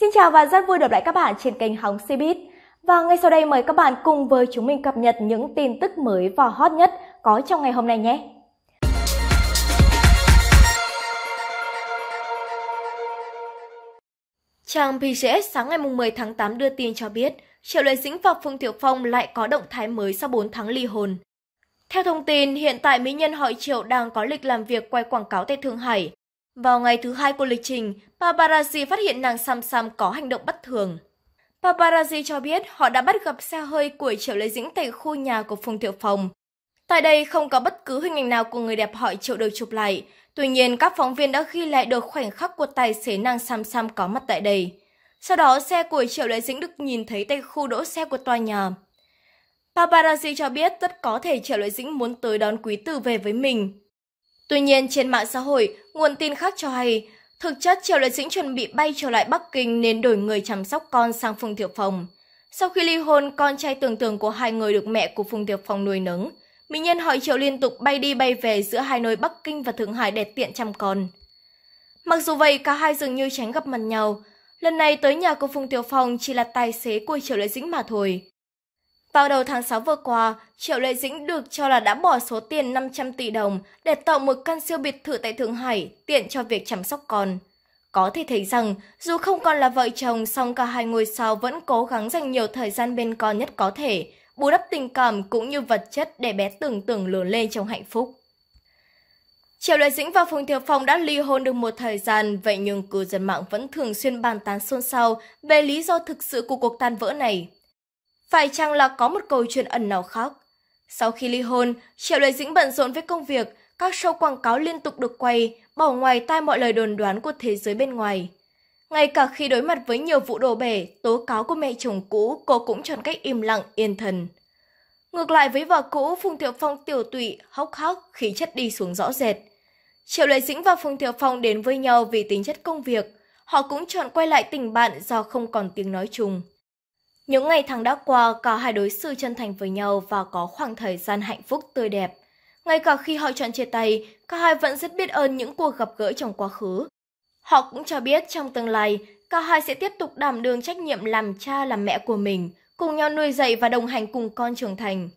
Xin chào và rất vui được lại các bạn trên kênh Hóng Cbiz. Và ngay sau đây mời các bạn cùng với chúng mình cập nhật những tin tức mới và hot nhất có trong ngày hôm nay nhé. Trang PGS sáng ngày 10 tháng 8 đưa tin cho biết, Triệu Lệ Dĩnh và Phương Tiểu Phong lại có động thái mới sau 4 tháng ly hôn. Theo thông tin, hiện tại mỹ nhân họ Triệu đang có lịch làm việc quay quảng cáo tại Thượng Hải, vào ngày thứ hai của lịch trình, paparazzi phát hiện nàng Sam Sam có hành động bất thường. Paparazzi cho biết họ đã bắt gặp xe hơi của Triệu Lệ Dĩnh tại khu nhà của Phùng Thiệu Phòng. Tại đây không có bất cứ hình ảnh nào của người đẹp họ Triệu được chụp lại. Tuy nhiên, các phóng viên đã ghi lại được khoảnh khắc của tài xế nàng Sam Sam có mặt tại đây. Sau đó, xe của Triệu Lệ Dĩnh được nhìn thấy tại khu đỗ xe của tòa nhà. Paparazzi cho biết rất có thể Triệu Lệ Dĩnh muốn tới đón quý tử về với mình, Tuy nhiên, trên mạng xã hội, nguồn tin khác cho hay, thực chất Triệu Lệ Dĩnh chuẩn bị bay trở lại Bắc Kinh nên đổi người chăm sóc con sang Phùng Thiệu Phòng. Sau khi ly hôn, con trai tưởng tượng của hai người được mẹ của Phùng Thiệu Phòng nuôi nấng. Mỹ Nhân hỏi Triệu liên tục bay đi bay về giữa hai nơi Bắc Kinh và Thượng Hải để tiện chăm con. Mặc dù vậy, cả hai dường như tránh gặp mặt nhau. Lần này tới nhà của Phùng Tiểu Phong chỉ là tài xế của Triệu Lệ Dĩnh mà thôi. Vào đầu tháng 6 vừa qua, Triệu Lệ Dĩnh được cho là đã bỏ số tiền 500 tỷ đồng để tạo một căn siêu biệt thự tại Thượng Hải tiện cho việc chăm sóc con. Có thể thấy rằng, dù không còn là vợ chồng, song cả hai ngôi sao vẫn cố gắng dành nhiều thời gian bên con nhất có thể, bù đắp tình cảm cũng như vật chất để bé tưởng tưởng lớn lên trong hạnh phúc. Triệu Lệ Dĩnh và Phùng Thiều Phong đã ly hôn được một thời gian, vậy nhưng cư dân mạng vẫn thường xuyên bàn tán xôn xao về lý do thực sự của cuộc tan vỡ này. Phải chăng là có một câu chuyện ẩn nào khác? Sau khi ly hôn, Triệu Lệ Dĩnh bận rộn với công việc, các show quảng cáo liên tục được quay, bỏ ngoài tai mọi lời đồn đoán của thế giới bên ngoài. Ngay cả khi đối mặt với nhiều vụ đổ bể, tố cáo của mẹ chồng cũ, cô cũng chọn cách im lặng, yên thần. Ngược lại với vợ cũ, Phùng Thiệu Phong tiểu tụy, hốc hác khí chất đi xuống rõ rệt. Triệu Lệ Dĩnh và Phùng Thiệu Phong đến với nhau vì tính chất công việc. Họ cũng chọn quay lại tình bạn do không còn tiếng nói chung. Những ngày tháng đã qua, cả hai đối xử chân thành với nhau và có khoảng thời gian hạnh phúc tươi đẹp. Ngay cả khi họ chọn chia tay, cả hai vẫn rất biết ơn những cuộc gặp gỡ trong quá khứ. Họ cũng cho biết trong tương lai, cả hai sẽ tiếp tục đảm đương trách nhiệm làm cha làm mẹ của mình, cùng nhau nuôi dạy và đồng hành cùng con trưởng thành.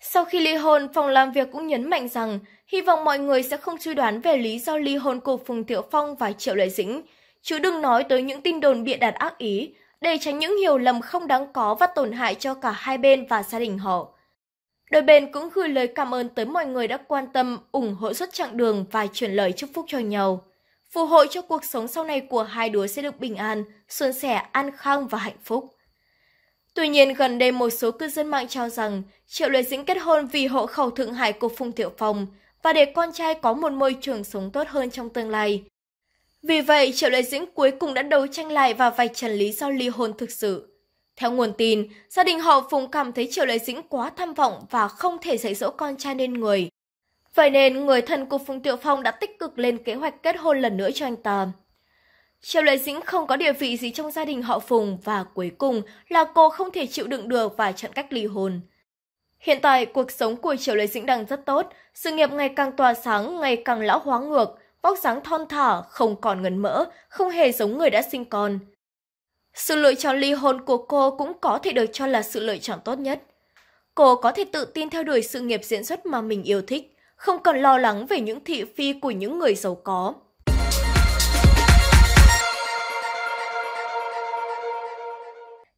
Sau khi ly hôn, phòng làm việc cũng nhấn mạnh rằng hy vọng mọi người sẽ không suy đoán về lý do ly hôn của Phùng Tiểu Phong và Triệu Lệ Dĩnh, chứ đừng nói tới những tin đồn bịa đặt ác ý để tránh những hiểu lầm không đáng có và tổn hại cho cả hai bên và gia đình họ. Đôi bên cũng gửi lời cảm ơn tới mọi người đã quan tâm, ủng hộ suốt chặng đường và chuyển lời chúc phúc cho nhau. Phù hộ cho cuộc sống sau này của hai đứa sẽ được bình an, xuân sẻ, an khang và hạnh phúc. Tuy nhiên, gần đây một số cư dân mạng cho rằng Triệu Lệ Dĩnh kết hôn vì hộ khẩu Thượng Hải của Phùng Thiệu Phong và để con trai có một môi trường sống tốt hơn trong tương lai. Vì vậy, Triệu Lệ Dĩnh cuối cùng đã đấu tranh lại và vạch trần lý do ly hôn thực sự. Theo nguồn tin, gia đình họ Phùng cảm thấy Triệu Lệ Dĩnh quá tham vọng và không thể dạy dỗ con trai nên người. Vậy nên, người thân của Phùng Tiểu Phong đã tích cực lên kế hoạch kết hôn lần nữa cho anh ta. Triệu Lệ Dĩnh không có địa vị gì trong gia đình họ Phùng và cuối cùng là cô không thể chịu đựng được và chọn cách ly hôn. Hiện tại, cuộc sống của Triệu Lệ Dĩnh đang rất tốt, sự nghiệp ngày càng tỏa sáng, ngày càng lão hóa ngược, vóc dáng thon thả, không còn ngấn mỡ, không hề giống người đã sinh con. Sự lựa chọn ly hôn của cô cũng có thể được cho là sự lựa chọn tốt nhất. Cô có thể tự tin theo đuổi sự nghiệp diễn xuất mà mình yêu thích, không còn lo lắng về những thị phi của những người giàu có.